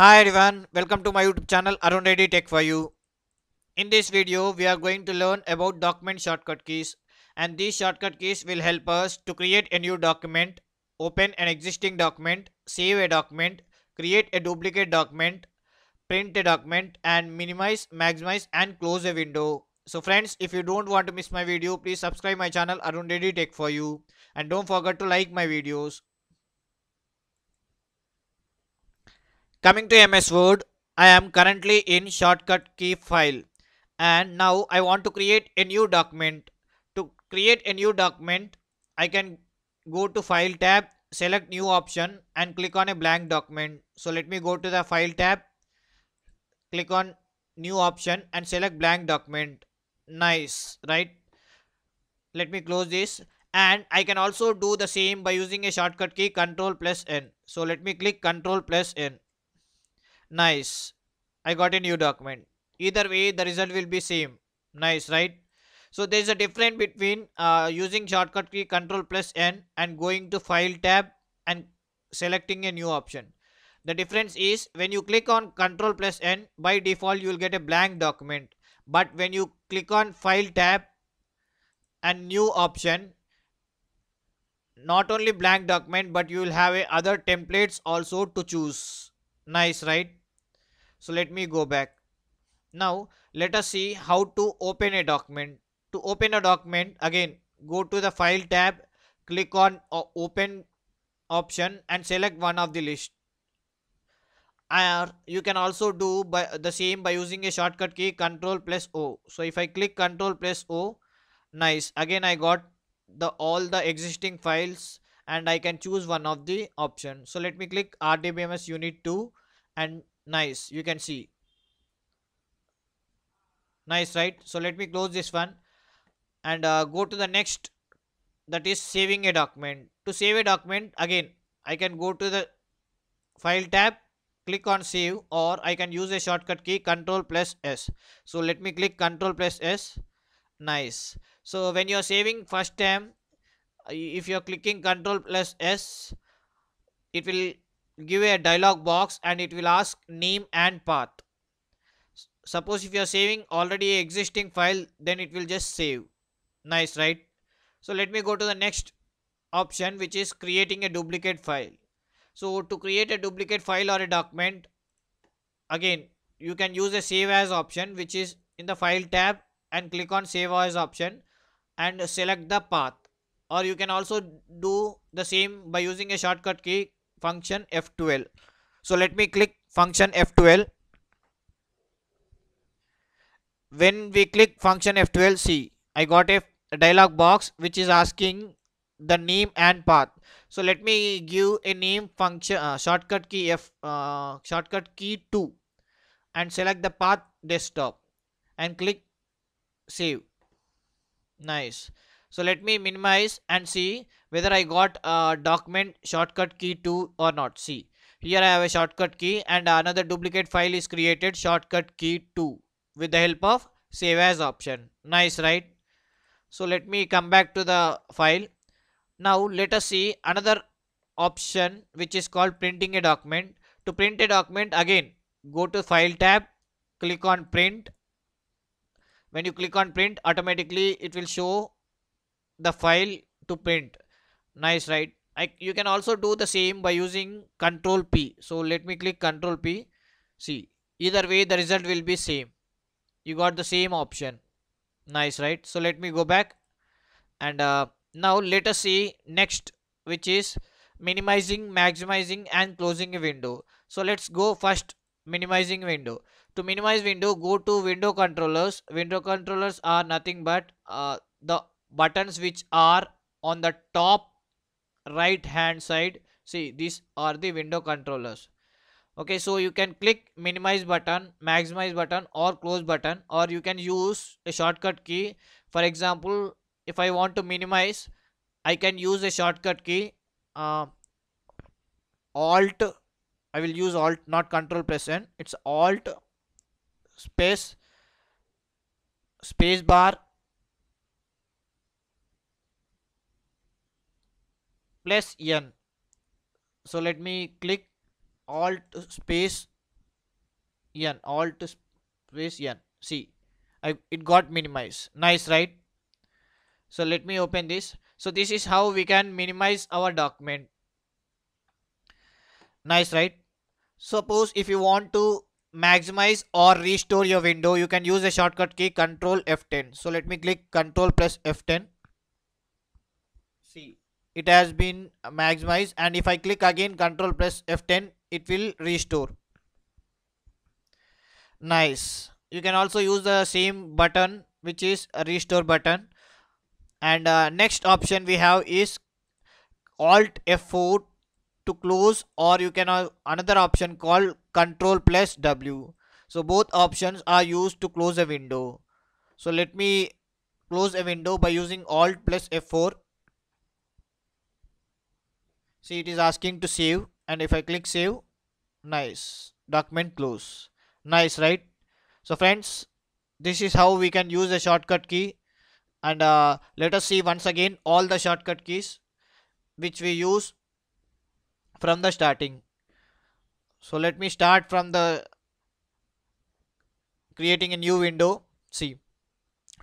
Hi everyone, welcome to my YouTube channel Arun Tech for You. In this video, we are going to learn about document shortcut keys and these shortcut keys will help us to create a new document, open an existing document, save a document, create a duplicate document, print a document and minimize, maximize and close a window. So friends, if you don't want to miss my video, please subscribe my channel Arun Tech for You and don't forget to like my videos. Coming to MS Word, I am currently in shortcut key file and now I want to create a new document. To create a new document, I can go to file tab, select new option and click on a blank document. So let me go to the file tab, click on new option and select blank document. Nice, right? Let me close this and I can also do the same by using a shortcut key control plus N. So let me click control plus N Nice. I got a new document. Either way, the result will be same. Nice, right? So there is a difference between uh, using shortcut key control plus N and going to file tab and selecting a new option. The difference is when you click on control plus N by default you will get a blank document. But when you click on file tab and new option not only blank document but you will have a other templates also to choose. Nice right? so let me go back now let us see how to open a document to open a document again go to the file tab click on uh, open option and select one of the list or you can also do by the same by using a shortcut key control plus o so if i click control plus o nice again i got the all the existing files and i can choose one of the option so let me click rdbms unit 2 and nice you can see nice right so let me close this one and uh, go to the next that is saving a document to save a document again I can go to the file tab click on save or I can use a shortcut key control plus s so let me click control plus s nice so when you're saving first time uh, if you're clicking control plus s it will give a dialog box and it will ask name and path suppose if you are saving already existing file then it will just save nice right so let me go to the next option which is creating a duplicate file so to create a duplicate file or a document again you can use the save as option which is in the file tab and click on save as option and select the path or you can also do the same by using a shortcut key function f12 so let me click function f12 when we click function f12 see i got a dialog box which is asking the name and path so let me give a name function uh, shortcut key f uh, shortcut key 2 and select the path desktop and click save nice so let me minimize and see whether I got a document shortcut key 2 or not see here I have a shortcut key and another duplicate file is created shortcut key 2 with the help of save as option nice right so let me come back to the file now let us see another option which is called printing a document to print a document again go to file tab click on print when you click on print automatically it will show the file to print nice right I, you can also do the same by using control P so let me click control P see either way the result will be same you got the same option nice right so let me go back and uh, now let us see next which is minimizing maximizing and closing a window so let's go first minimizing window to minimize window go to window controllers window controllers are nothing but uh, the buttons which are on the top right hand side see these are the window controllers okay so you can click minimize button maximize button or close button or you can use a shortcut key for example if i want to minimize i can use a shortcut key uh, alt i will use alt not control press n it's alt space space bar plus n so let me click alt space n alt space n see I, it got minimized nice right so let me open this so this is how we can minimize our document nice right suppose if you want to maximize or restore your window you can use the shortcut key control f10 so let me click control plus f10 see it has been maximized and if I click again control plus F10 it will restore nice you can also use the same button which is restore button and uh, next option we have is alt F4 to close or you can have another option called control plus W so both options are used to close a window so let me close a window by using alt plus F4 see it is asking to save and if I click save nice document close nice right so friends this is how we can use a shortcut key and uh, let us see once again all the shortcut keys which we use from the starting so let me start from the creating a new window see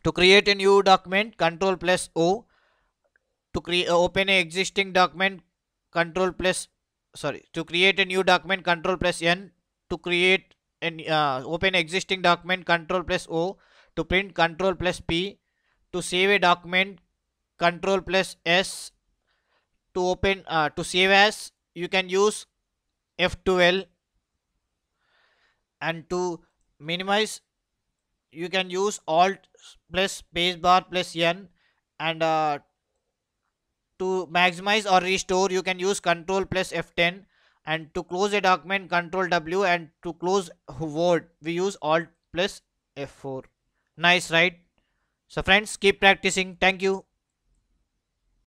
to create a new document control plus o to create open a existing document control plus sorry to create a new document control plus n to create an uh, open existing document control plus o to print control plus p to save a document control plus s to open uh, to save as you can use f12 and to minimize you can use alt plus bar plus n and uh, to maximize or restore you can use control plus F10 and to close a document control W and to close word we use alt plus F4 nice right so friends keep practicing thank you